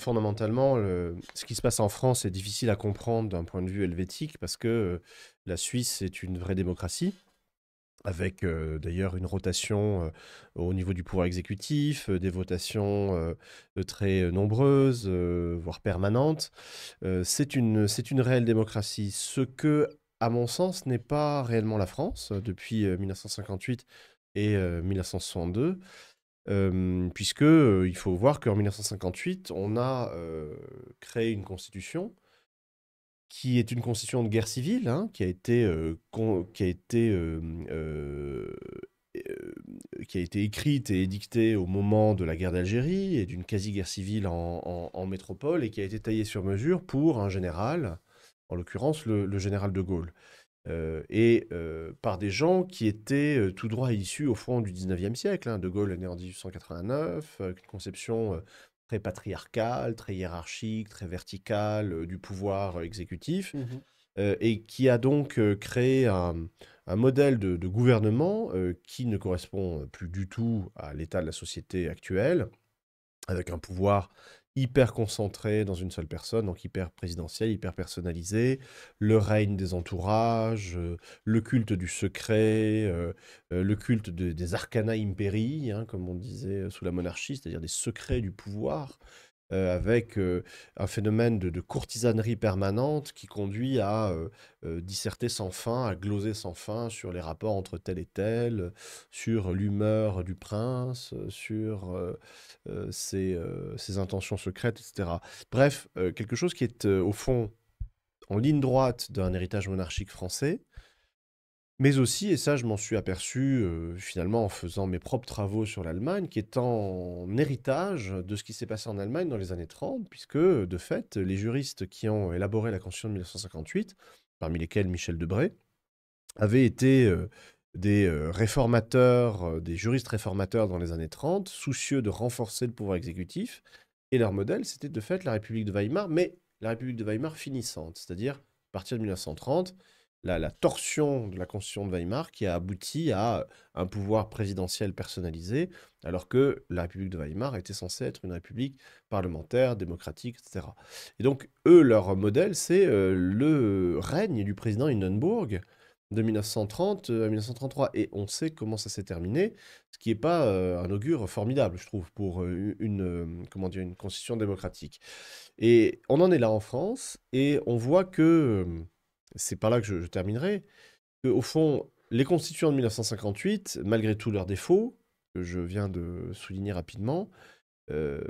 Fondamentalement, ce qui se passe en France est difficile à comprendre d'un point de vue helvétique parce que euh, la Suisse est une vraie démocratie avec euh, d'ailleurs une rotation euh, au niveau du pouvoir exécutif, des votations très nombreuses, voire permanentes. c'est une réelle démocratie. Ce que, à mon sens, n'est pas réellement la France depuis 1958 et 1962 puisque il faut voir qu'en 1958, on a créé une constitution qui est une constitution de guerre civile, hein, qui a été, qui a été, écrite et édictée au moment de la guerre d'Algérie et d'une quasi-guerre civile en, métropole et qui a été taillée sur mesure pour un général, en l'occurrence le, général de Gaulle. Euh, et euh, par des gens qui étaient euh, tout droit issus au fond du 19e siècle. Hein. De Gaulle est né en 1889, une conception très patriarcale, très hiérarchique, très verticale du pouvoir exécutif, mmh et qui a donc créé un, modèle de gouvernement qui ne correspond plus du tout à l'état de la société actuelle, avec un pouvoir hyper concentré dans une seule personne, donc hyper présidentiel, hyper personnalisé, le règne des entourages, euh, le culte du secret, euh, euh, le culte des arcana imperii, hein, comme on disait sous la monarchie, c'est-à-dire des secrets du pouvoir, euh, avec euh, un phénomène de, courtisanerie permanente qui conduit à euh, disserter sans fin, à gloser sans fin sur les rapports entre tel et tel, sur l'humeur du prince, sur ses, intentions secrètes, etc. Bref, quelque chose qui est au fond en ligne droite d'un héritage monarchique français, mais aussi, et ça je m'en suis aperçu euh, finalement en faisant mes propres travaux sur l'Allemagne, qui est en héritage de ce qui s'est passé en Allemagne dans les années 30, puisque de fait, les juristes qui ont élaboré la Constitution de 1958, parmi lesquels Michel Debré, avaient été euh, des euh, réformateurs, des juristes réformateurs dans les années 30, soucieux de renforcer le pouvoir exécutif, et leur modèle, c'était de fait la République de Weimar, mais la République de Weimar finissante, c'est-à-dire à partir de 1930 la, torsion de la constitution de Weimar qui a abouti à un pouvoir présidentiel personnalisé, alors que la République de Weimar était censée être une république parlementaire, démocratique, etc. Et donc, eux, leur modèle, c'est euh, le règne du président Hindenburg de 1930 à 1933. Et on sait comment ça s'est terminé, ce qui n'est pas euh, un augure formidable, je trouve, pour euh, une, comment dire, une constitution démocratique. Et on en est là en France, et on voit que c'est par là que je, terminerai, que, au fond, les constituants de 1958, malgré tous leurs défauts, que je viens de souligner rapidement, euh,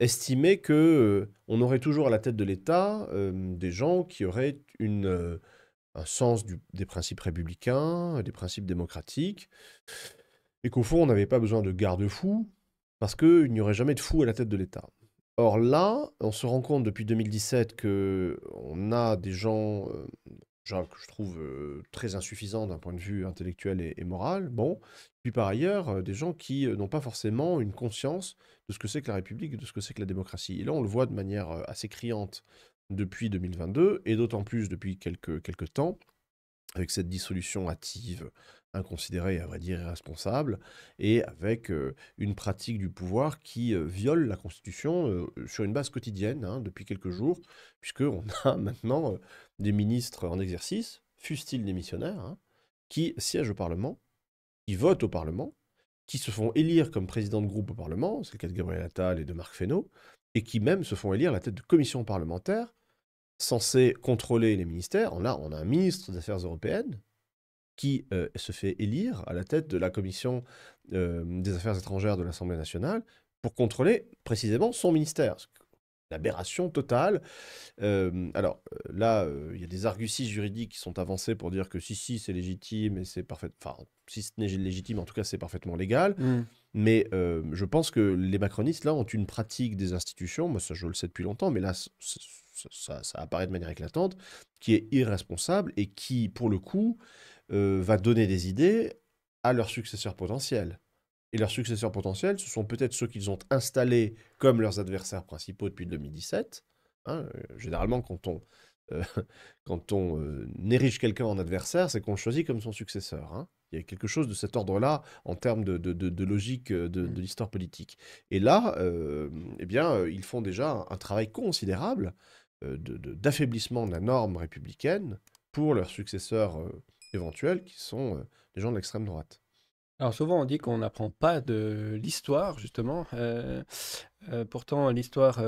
estimaient que euh, on aurait toujours à la tête de l'État euh, des gens qui auraient une, un sens des principes républicains, des principes démocratiques, et qu'au fond, on n'avait pas besoin de garde-fous, parce qu'il n'y aurait jamais de fous à la tête de l'État. Or là, on se rend compte depuis 2017 que on a des gens que je trouve euh, très insuffisant d'un point de vue intellectuel et, moral. Bon, puis par ailleurs, euh, des gens qui euh, n'ont pas forcément une conscience de ce que c'est que la République, de ce que c'est que la démocratie. Et là, on le voit de manière assez criante depuis 2022, et d'autant plus depuis quelques, quelques temps, avec cette dissolution hâtive, inconsidéré et à vrai dire irresponsable, et avec euh, une pratique du pouvoir qui euh, viole la Constitution euh, sur une base quotidienne hein, depuis quelques jours, puisqu'on a maintenant des ministres en exercice, fussent-ils démissionnaires, hein, qui siègent au Parlement, qui votent au Parlement, qui se font élire comme président de groupe au Parlement, c'est le cas de Gabriel Attal et de Marc Fesneau, et qui même se font élire la tête de commission parlementaire, censées contrôler les ministères. On on a un ministre des Affaires européennes qui euh, se fait élire à la tête de la commission euh, des affaires étrangères de l'Assemblée nationale pour contrôler précisément son ministère. L'aberration totale. Euh, alors là, il y a des arguties juridiques qui sont avancées pour dire que si, si, c'est légitime et c'est parfait. Enfin, si ce n'est légitime, en tout cas, c'est parfaitement légal. Mm. Mais je pense que les macronistes, là, ont une pratique des institutions. Moi, ça, je le sais depuis longtemps, mais là, ça, ça, apparaît de manière éclatante, qui est irresponsable et qui, pour le coup, euh, va donner des idées à leurs successeurs potentiels. Et leurs successeurs potentiels, ce sont peut-être ceux qu'ils ont installés comme leurs adversaires principaux depuis 2017. Hein, euh, généralement, quand on, euh, quand on érige quelqu'un en adversaire, c'est qu'on le choisit comme son successeur. Hein. Il y a quelque chose de cet ordre-là en termes de, de, de, logique de, l'histoire politique. Et là, eh bien, ils font déjà un travail considérable d'affaiblissement de, la norme républicaine pour leurs successeurs éventuels qui sont euh, des gens de l'extrême droite. Alors souvent on dit qu'on n'apprend pas de l'histoire justement. Euh, euh, pourtant l'histoire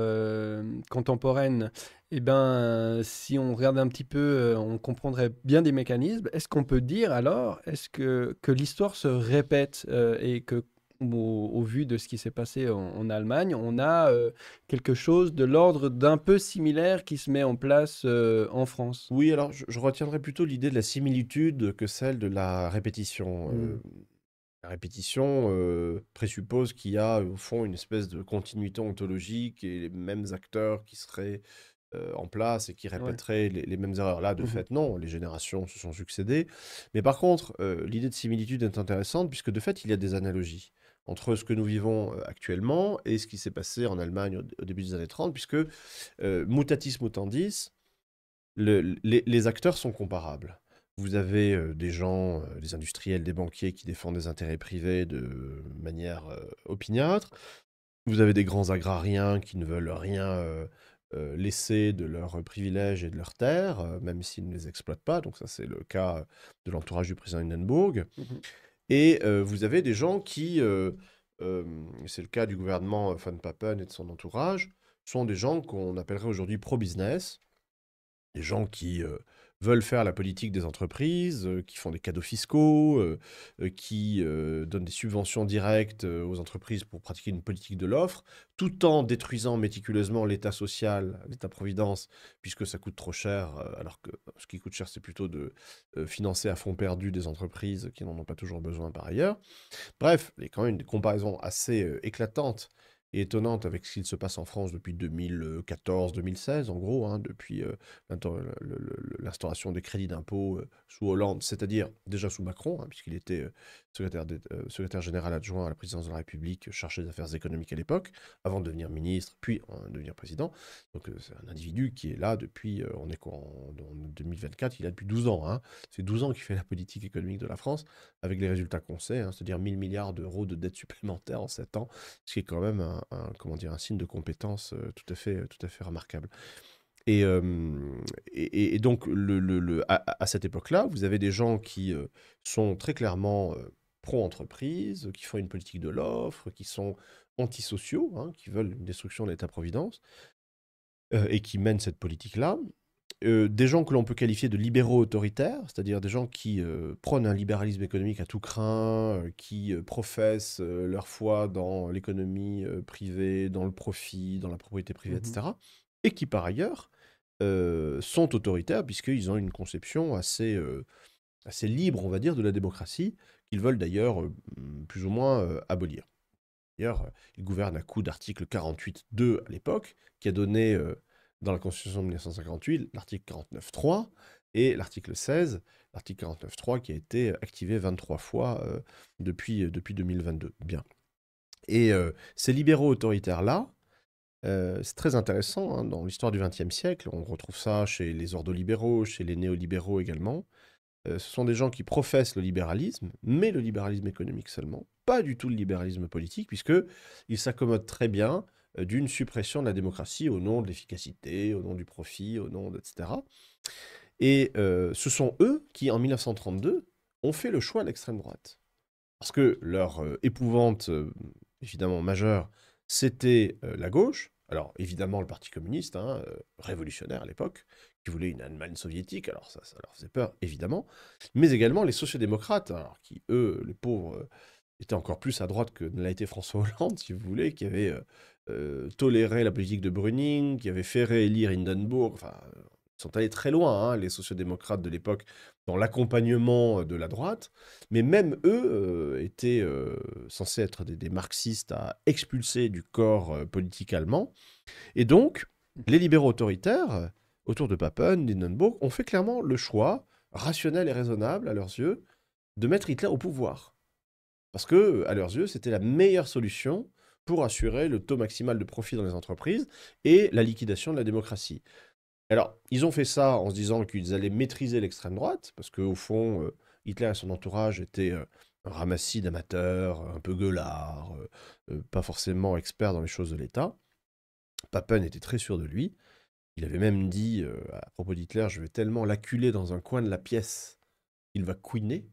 contemporaine, eh ben si on regarde un petit peu, on comprendrait bien des mécanismes. Est-ce qu'on peut dire alors, est-ce que, que l'histoire se répète et que au, vu de ce qui s'est passé en, Allemagne, on a euh, quelque chose de l'ordre d'un peu similaire qui se met en place euh, en France. Oui, alors je, retiendrai plutôt l'idée de la similitude que celle de la répétition. Euh, mm. la répétition présuppose qu'il y a au fond une espèce de continuité ontologique et les mêmes acteurs qui seraient en place et qui répéteraient les, mêmes erreurs. Là, de mm-hmm. fait, non, les générations se sont succédées. Mais par contre, l'idée de similitude est intéressante puisque de fait, il y a des analogies entre ce que nous vivons euh, actuellement et ce qui s'est passé en Allemagne au, début des années 30, puisque euh, mutatis mutandis, les, acteurs sont comparables. Vous avez euh, des gens, des industriels, des banquiers qui défendent des intérêts privés de manière opiniâtre. Vous avez des grands agrariens qui ne veulent rien laisser de leurs privilèges et de leurs terres, même s'ils ne les exploitent pas. Donc ça, c'est le cas de l'entourage du président Hindenburg. Mmh et vous avez des gens qui, c'est le cas du gouvernement Van Papen et de son entourage, sont des gens qu'on appellerait aujourd'hui pro-business, des gens qui veulent faire la politique des entreprises, euh, qui font des cadeaux fiscaux, euh, euh, qui donnent des subventions directes aux entreprises pour pratiquer une politique de l'offre, tout en détruisant méticuleusement l'État social, l'État-providence, puisque ça coûte trop cher, alors que ce qui coûte cher, c'est plutôt de financer à fond perdu des entreprises qui n'en ont pas toujours besoin par ailleurs. Bref, il y a quand même une comparaison assez éclatante étonnante avec ce qu'il se passe en France depuis 2014-2016, en gros, hein, depuis euh, l'instauration des crédits d'impôt euh, sous Hollande, c'est-à-dire déjà sous Macron, hein, puisqu'il était euh, secrétaire, secrétaire, général adjoint à la présidence de la République, chargé des affaires économiques à l'époque, avant de devenir ministre, puis devenir président. Donc c'est un individu qui est là depuis, on est quoi, en, 2024, il a depuis 12 ans. Hein. c'est 12 ans qu'il fait la politique économique de la France, avec les résultats qu'on sait, c'est-à-dire 1000 milliards d'euros de dettes supplémentaires en 7 ans, ce qui est quand même un un, comment dire, un signe de compétence euh, tout, à fait, tout à fait remarquable. Et, euh, et, donc, le, le, à, cette époque-là, vous avez des gens qui euh, sont très clairement pro-entreprise, qui font une politique de l'offre, qui sont antisociaux, hein, qui veulent une destruction de l'État-providence, et qui mènent cette politique-là. Euh, des gens que l'on peut qualifier de libéraux autoritaires, c'est-à-dire des gens qui euh, prônent un libéralisme économique à tout craint, euh, qui professent leur foi dans l'économie privée, dans le profit, dans la propriété privée, etc. Mmh et qui par ailleurs sont autoritaires puisqu'ils ont une conception assez, assez libre, on va dire, de la démocratie, qu'ils veulent d'ailleurs mmh, plus ou moins abolir. D'ailleurs, ils gouvernent à coup d'article 48.2 à l'époque, qui a donné dans la Constitution de 1958, l'article 49.3 et l'article 16, l'article 49.3 qui a été activé 23 fois euh, depuis, euh, depuis 2022. Bien. Et euh, ces libéraux autoritaires-là, c'est très intéressant, hein, dans l'histoire du XXe siècle, on retrouve ça chez les ordolibéraux, chez les néolibéraux également. ce sont des gens qui professent le libéralisme, mais le libéralisme économique seulement, pas du tout le libéralisme politique, puisqu'ils s'accommodent très bien euh, d'une suppression de la démocratie au nom de l'efficacité, au nom du profit, au nom de, etc. Et euh, ce sont eux qui, en 1932, ont fait le choix de l'extrême droite. Parce que leur euh, épouvante, évidemment majeure, c'était la gauche. Alors évidemment le Parti communiste, hein, révolutionnaire à l'époque, qui voulait une Allemagne soviétique, alors ça, ça leur faisait peur, évidemment. Mais également les sociodémocrates, hein, alors qui, eux, les pauvres, étaient encore plus à droite que ne l'a été François Hollande, si vous voulez, qui avait euh, tolérer la politique de Brüning, qui avait fait réélire Hindenburg. Enfin, ils sont allés très loin, hein, les sociodémocrates de l'époque, dans l'accompagnement euh, de la droite. Mais même eux euh, étaient censés être des, marxistes à expulser du corps politique allemand. Et donc, les libéraux autoritaires, autour de Papen, d'Hindenburg, ont fait clairement le choix, rationnel et raisonnable à leurs yeux, de mettre Hitler au pouvoir. Parce que, à leurs yeux, c'était la meilleure solution pour assurer le taux maximal de profit dans les entreprises et la liquidation de la démocratie. Alors, ils ont fait ça en se disant qu'ils allaient maîtriser l'extrême droite, parce qu'au fond, euh, Hitler et son entourage étaient un euh, ramassis d'amateurs, un peu gueulards, euh, pas forcément experts dans les choses de l'État. Papen était très sûr de lui. Il avait même dit à propos d'Hitler, je vais tellement l'acculer dans un coin de la pièce, il va couiner.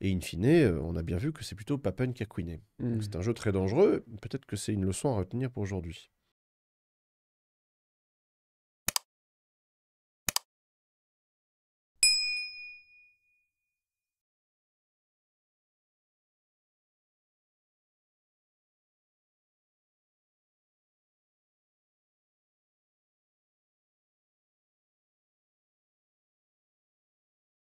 Et in fine, euh, on a bien vu que c'est plutôt Papen qui a queené. Hmm. C'est un jeu très dangereux. Peut-être que c'est une leçon à retenir pour aujourd'hui.